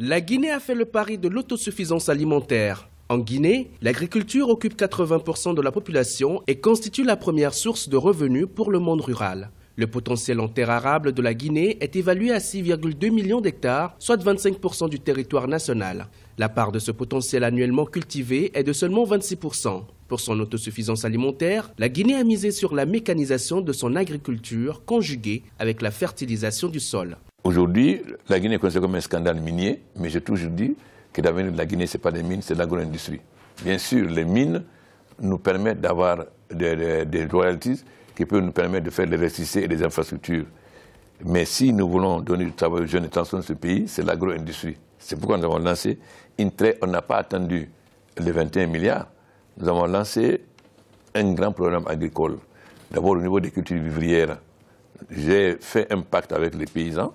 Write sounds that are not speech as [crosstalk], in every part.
La Guinée a fait le pari de l'autosuffisance alimentaire. En Guinée, l'agriculture occupe 80% de la population et constitue la première source de revenus pour le monde rural. Le potentiel en terre arable de la Guinée est évalué à 6,2 millions d'hectares, soit 25% du territoire national. La part de ce potentiel annuellement cultivé est de seulement 26%. Pour son autosuffisance alimentaire, la Guinée a misé sur la mécanisation de son agriculture conjuguée avec la fertilisation du sol. Aujourd'hui, la Guinée est considérée comme un scandale minier, mais j'ai toujours dit que l'avenir de la Guinée, ce n'est pas des mines, c'est de l'agro-industrie. Bien sûr, les mines nous permettent d'avoir des, royalties qui peuvent nous permettre de faire des investisseurs et des infrastructures. Mais si nous voulons donner du travail aux jeunes et transformer ce pays, c'est l'agro-industrie. C'est pourquoi nous avons lancé une On n'a pas attendu les 21 milliards. Nous avons lancé un grand programme agricole. D'abord au niveau des cultures vivrières. J'ai fait un pacte avec les paysans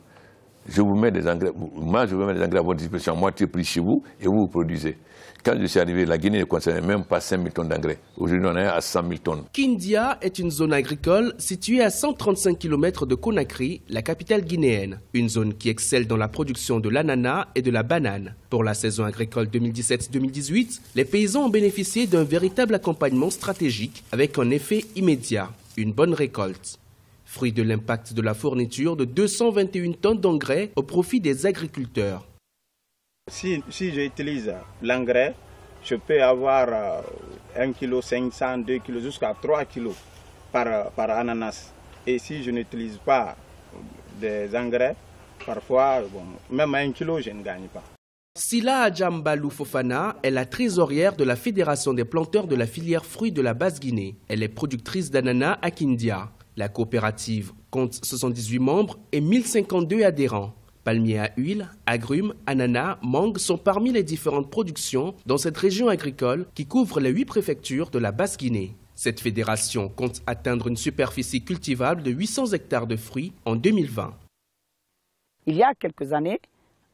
je vous mets des engrais, moi je vous mets des engrais à votre disposition à moitié prix chez vous et vous, vous produisez. Quand je suis arrivé, la Guinée ne concernait même pas 5 000 tonnes d'engrais. Aujourd'hui, on en est à 100 000 tonnes. Kindia est une zone agricole située à 135 km de Conakry, la capitale guinéenne. Une zone qui excelle dans la production de l'ananas et de la banane. Pour la saison agricole 2017-2018, les paysans ont bénéficié d'un véritable accompagnement stratégique avec un effet immédiat, une bonne récolte fruit de l'impact de la fourniture de 221 tonnes d'engrais au profit des agriculteurs. Si, j'utilise l'engrais, je peux avoir 1 kg 500, 2 kg jusqu'à 3 kg euh, par, ananas. Et si je n'utilise pas des engrais, parfois, même à 1 kg, je ne gagne pas. Sila Adjambalou Fofana est la trésorière de la Fédération des planteurs de la filière fruits de la Basse-Guinée. Elle est productrice d'ananas à Kindia. La coopérative compte 78 membres et 1052 adhérents. Palmiers à huile, agrumes, ananas, mangue sont parmi les différentes productions dans cette région agricole qui couvre les huit préfectures de la Basse-Guinée. Cette fédération compte atteindre une superficie cultivable de 800 hectares de fruits en 2020. Il y a quelques années,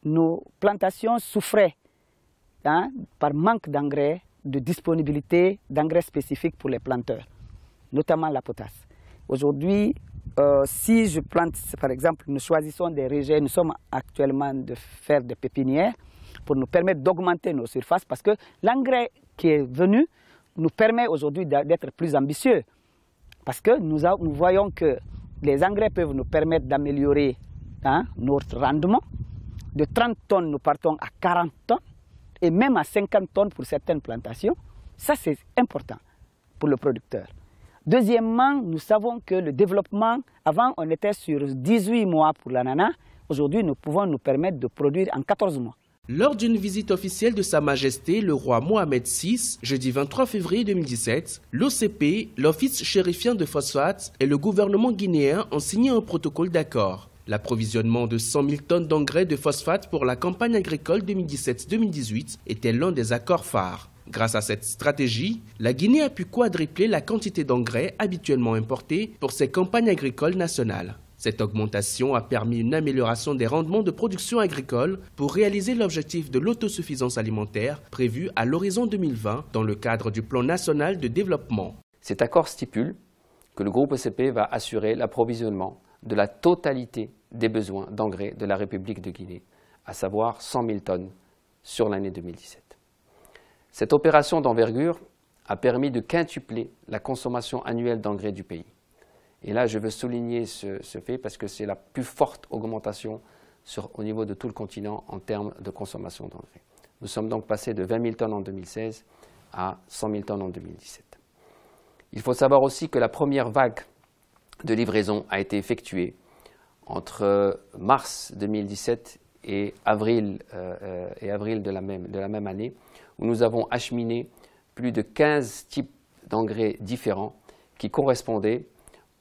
nos plantations souffraient hein, par manque d'engrais, de disponibilité d'engrais spécifiques pour les planteurs, notamment la potasse. Aujourd'hui, euh, si je plante, par exemple, nous choisissons des rejets, nous sommes actuellement de faire des pépinières pour nous permettre d'augmenter nos surfaces parce que l'engrais qui est venu nous permet aujourd'hui d'être plus ambitieux parce que nous, voyons que les engrais peuvent nous permettre d'améliorer hein, notre rendement. De 30 tonnes, nous partons à 40 tonnes et même à 50 tonnes pour certaines plantations. Ça, c'est important pour le producteur. Deuxièmement, nous savons que le développement, avant on était sur 18 mois pour l'ananas, aujourd'hui nous pouvons nous permettre de produire en 14 mois. Lors d'une visite officielle de Sa Majesté le roi Mohamed VI, jeudi 23 février 2017, l'OCP, l'Office chérifien de phosphate et le gouvernement guinéen ont signé un protocole d'accord. L'approvisionnement de 100 000 tonnes d'engrais de phosphate pour la campagne agricole 2017-2018 était l'un des accords phares. Grâce à cette stratégie, la Guinée a pu quadrupler la quantité d'engrais habituellement importés pour ses campagnes agricoles nationales. Cette augmentation a permis une amélioration des rendements de production agricole pour réaliser l'objectif de l'autosuffisance alimentaire prévu à l'horizon 2020 dans le cadre du plan national de développement. Cet accord stipule que le groupe ECP va assurer l'approvisionnement de la totalité des besoins d'engrais de la République de Guinée, à savoir 100 000 tonnes sur l'année 2017. Cette opération d'envergure a permis de quintupler la consommation annuelle d'engrais du pays. Et là, je veux souligner ce, fait parce que c'est la plus forte augmentation au niveau de tout le continent en termes de consommation d'engrais. Nous sommes donc passés de 20 000 tonnes en 2016 à 100 000 tonnes en 2017. Il faut savoir aussi que la première vague de livraison a été effectuée entre euh, mars 2017 euh, euh, et avril, de la même année, où nous avons acheminé plus de 15 types d'engrais différents qui correspondaient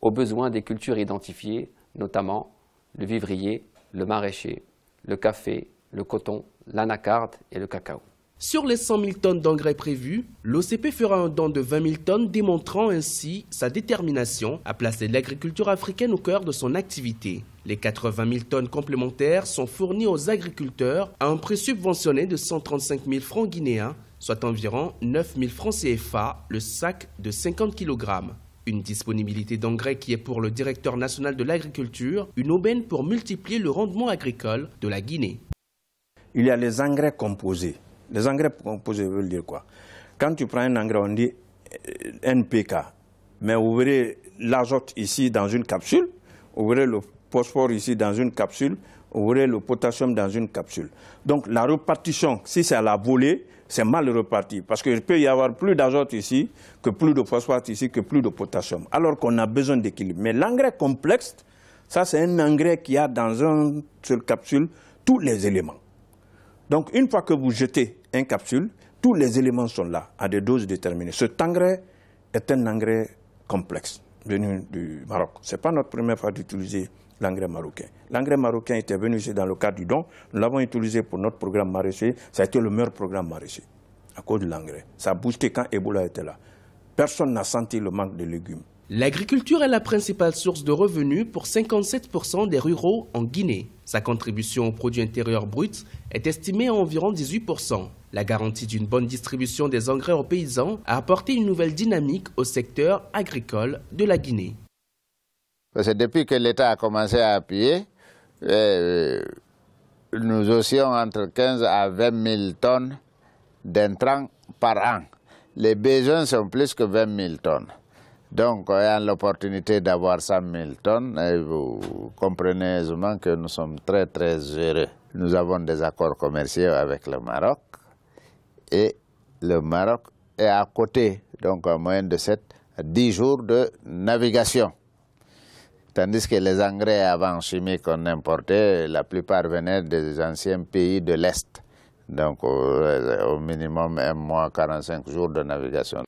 aux besoins des cultures identifiées, notamment le vivrier, le maraîcher, le café, le coton, l'anacarde et le cacao. Sur les 100 000 tonnes d'engrais prévues, l'OCP fera un don de 20 000 tonnes, démontrant ainsi sa détermination à placer l'agriculture africaine au cœur de son activité. Les 80 000 tonnes complémentaires sont fournies aux agriculteurs à un prix subventionné de 135 000 francs guinéens, soit environ 9 000 francs CFA le sac de 50 kg. Une disponibilité d'engrais qui est pour le directeur national de l'agriculture une aubaine pour multiplier le rendement agricole de la Guinée. Il y a les engrais composés les engrais composés veulent dire quoi Quand tu prends un engrais, on dit euh, NPK. Mais ouvrez l'azote ici dans une capsule, ouvrez le phosphore ici dans une capsule, ouvrez le potassium dans une capsule. Donc la repartition, si c'est à la volée, c'est mal reparti. Parce qu'il peut y avoir plus d'azote ici, que plus de phosphore ici, que plus de potassium. Alors qu'on a besoin d'équilibre. Mais l'engrais complexe, ça c'est un engrais qui a dans une seule capsule tous les éléments. Donc une fois que vous jetez un capsule, tous les éléments sont là, à des doses déterminées. Cet engrais est un engrais complexe, venu du Maroc. Ce n'est pas notre première fois d'utiliser l'engrais marocain. L'engrais marocain était venu ici dans le cadre du don. Nous l'avons utilisé pour notre programme maraîcher. Ça a été le meilleur programme maraîcher à cause de l'engrais. Ça a boosté quand Ebola était là. Personne n'a senti le manque de légumes. L'agriculture est la principale source de revenus pour 57% des ruraux en Guinée. Sa contribution au produit intérieur brut est estimée à environ 18%. La garantie d'une bonne distribution des engrais aux paysans a apporté une nouvelle dynamique au secteur agricole de la Guinée. depuis que l'État a commencé à appuyer, euh, nous oscillons entre 15 à 20 000 tonnes d'intrants par an. Les besoins sont plus que 20 000 tonnes. Donc, ayant l'opportunité d'avoir 100 000 tonnes, et vous comprenez aisément que nous sommes très, très heureux. Nous avons des accords commerciaux avec le Maroc et le Maroc est à côté, donc en moyenne de 7 à 10 jours de navigation. Tandis que les engrais avant chimiques qu'on importait, la plupart venaient des anciens pays de l'Est. Donc, au, minimum, un mois, 45 jours de navigation.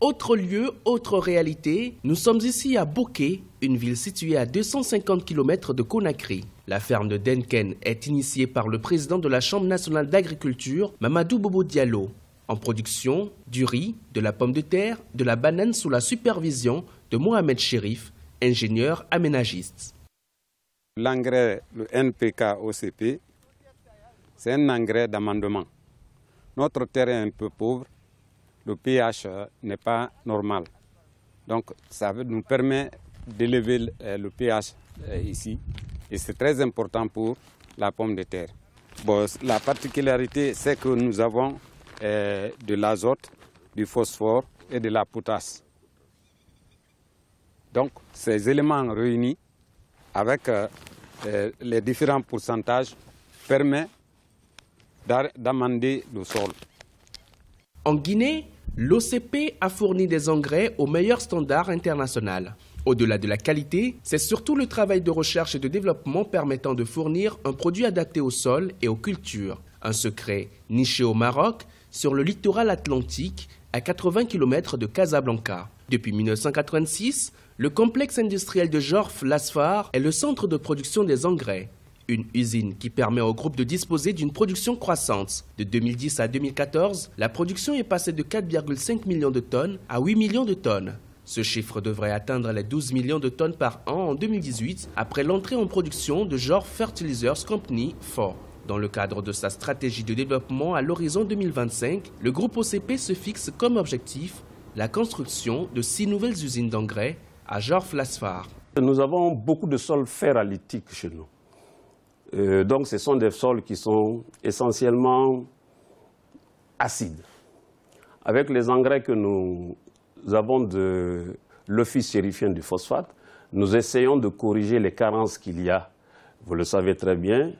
Autre lieu, autre réalité, nous sommes ici à Bokeh, une ville située à 250 km de Conakry. La ferme de Denken est initiée par le président de la Chambre nationale d'agriculture, Mamadou Bobo Diallo. En production, du riz, de la pomme de terre, de la banane sous la supervision de Mohamed Sherif, ingénieur aménagiste. L'engrais, le NPK OCP, c'est un engrais d'amendement. Notre terre est un peu pauvre, le pH euh, n'est pas normal. Donc ça nous permet d'élever euh, le pH euh, ici et c'est très important pour la pomme de terre. la particularité, c'est que nous avons de l'azote, du phosphore et de la potasse. Donc ces éléments réunis avec les différents pourcentages permettent d'amender le sol. En Guinée, L'OCP a fourni des engrais aux meilleurs standards internationaux. Au-delà de la qualité, c'est surtout le travail de recherche et de développement permettant de fournir un produit adapté au sol et aux cultures. Un secret niché au Maroc, sur le littoral atlantique, à 80 km de Casablanca. Depuis 1986, le complexe industriel de Jorf Lasfar est le centre de production des engrais une usine qui permet au groupe de disposer d'une production croissante. De 2010 à 2014, la production est passée de 4,5 millions de tonnes à 8 millions de tonnes. Ce chiffre devrait atteindre les 12 millions de tonnes par an en 2018 après l'entrée en production de Genre Fertilizers Company 4. Dans le cadre de sa stratégie de développement à l'horizon 2025, le groupe OCP se fixe comme objectif la construction de six nouvelles usines d'engrais à Genre Flasfar. Nous avons beaucoup de sols ferralitiques chez nous. Euh, donc ce sont des sols qui sont essentiellement acides. Avec les engrais que nous avons de l'Office chérifien du phosphate, nous essayons de corriger les carences qu'il y a. Vous le savez très bien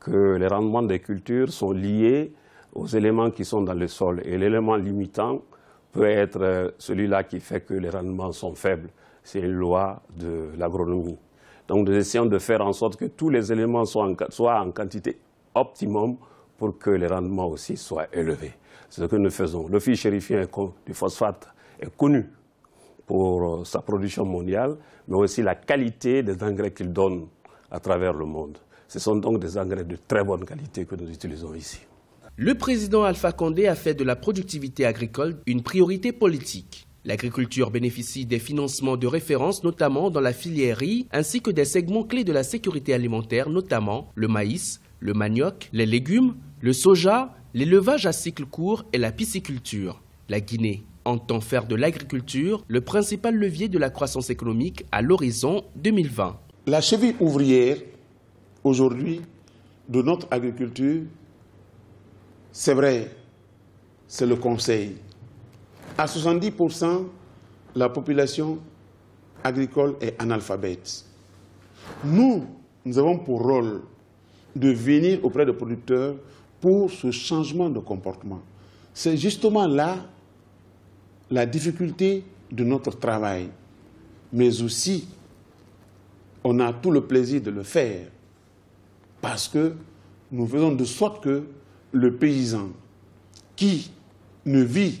que les rendements des cultures sont liés aux éléments qui sont dans le sol. Et l'élément limitant peut être euh, celui-là qui fait que les rendements sont faibles. C'est une loi de l'agronomie. Donc nous essayons de faire en sorte que tous les éléments soient en, quantité optimum pour que les rendements aussi soient élevés. C'est ce que nous faisons. Le fil chérifien du phosphate est connu pour euh, sa production mondiale, mais aussi la qualité des engrais qu'il donne à travers le monde. Ce sont donc des engrais de très bonne qualité que nous utilisons ici. Le président Alpha Condé a fait de la productivité agricole une priorité politique. L'agriculture bénéficie des financements de référence, notamment dans la filière ainsi que des segments clés de la sécurité alimentaire, notamment le maïs, le manioc, les légumes, le soja, l'élevage à cycle court et la pisciculture. La Guinée entend faire de l'agriculture le principal levier de la croissance économique à l'horizon 2020. La cheville ouvrière aujourd'hui de notre agriculture, c'est vrai, c'est le conseil. À 70%, la population agricole est analphabète. Nous, nous avons pour rôle de venir auprès des producteurs pour ce changement de comportement. C'est justement là la difficulté de notre travail. Mais aussi, on a tout le plaisir de le faire parce que nous faisons de sorte que le paysan qui ne vit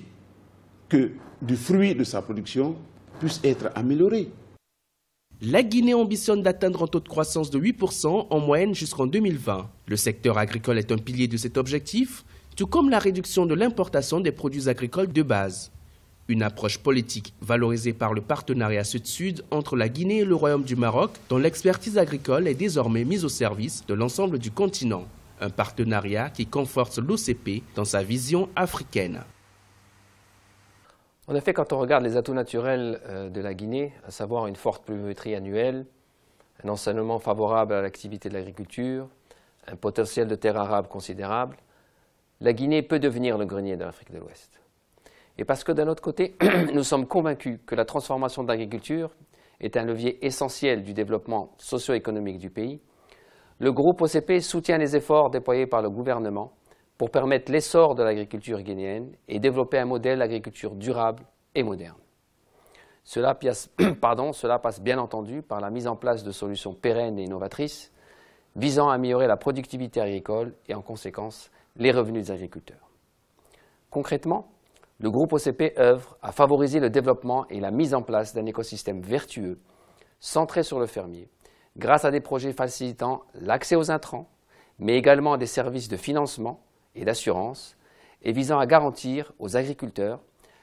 que du fruit de sa production puisse être amélioré. La Guinée ambitionne d'atteindre un taux de croissance de 8% en moyenne jusqu'en 2020. Le secteur agricole est un pilier de cet objectif, tout comme la réduction de l'importation des produits agricoles de base. Une approche politique valorisée par le partenariat sud-sud entre la Guinée et le Royaume du Maroc, dont l'expertise agricole est désormais mise au service de l'ensemble du continent. Un partenariat qui conforte l'OCP dans sa vision africaine. En effet, quand on regarde les atouts naturels euh, de la Guinée, à savoir une forte pluviométrie annuelle, un enseignement favorable à l'activité de l'agriculture, un potentiel de terres arables considérable, la Guinée peut devenir le grenier de l'Afrique de l'Ouest. Et parce que d'un autre côté, [clears throat] nous sommes convaincus que la transformation de l'agriculture est un levier essentiel du développement socio-économique du pays, le groupe OCP soutient les efforts déployés par le gouvernement pour permettre l'essor de l'agriculture guinéenne et développer un modèle d'agriculture durable et moderne. Cela, [clears throat] cela passe bien entendu par la mise en place de solutions pérennes et innovatrices visant à améliorer la productivité agricole et en conséquence les revenus des agriculteurs. Concrètement, le groupe OCP œuvre à favoriser le développement et la mise en place d'un écosystème vertueux, centré sur le fermier, grâce à des projets facilitant l'accès aux intrants, mais également à des services de financement et d'assurance et visant à garantir aux agriculteurs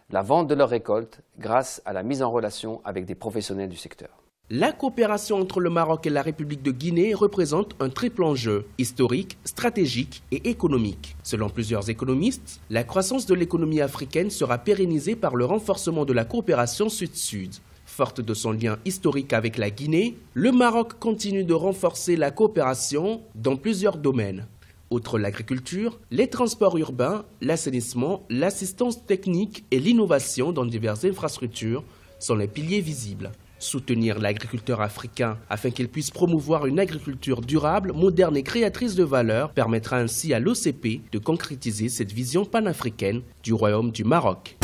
la vente de leurs récoltes grâce à la mise en relation avec des professionnels du secteur. La coopération entre le Maroc et la République de Guinée représente un triple enjeu, historique, stratégique et économique. Selon plusieurs économistes, la croissance de l'économie africaine sera pérennisée par le renforcement de la coopération sud-sud. Forte de son lien historique avec la Guinée, le Maroc continue de renforcer la coopération dans plusieurs domaines. Outre l'agriculture, les transports urbains, l'assainissement, l'assistance technique et l'innovation dans diverses infrastructures sont les piliers visibles. Soutenir l'agriculteur africain afin qu'il puisse promouvoir une agriculture durable, moderne et créatrice de valeur permettra ainsi à l'OCP de concrétiser cette vision panafricaine du royaume du Maroc.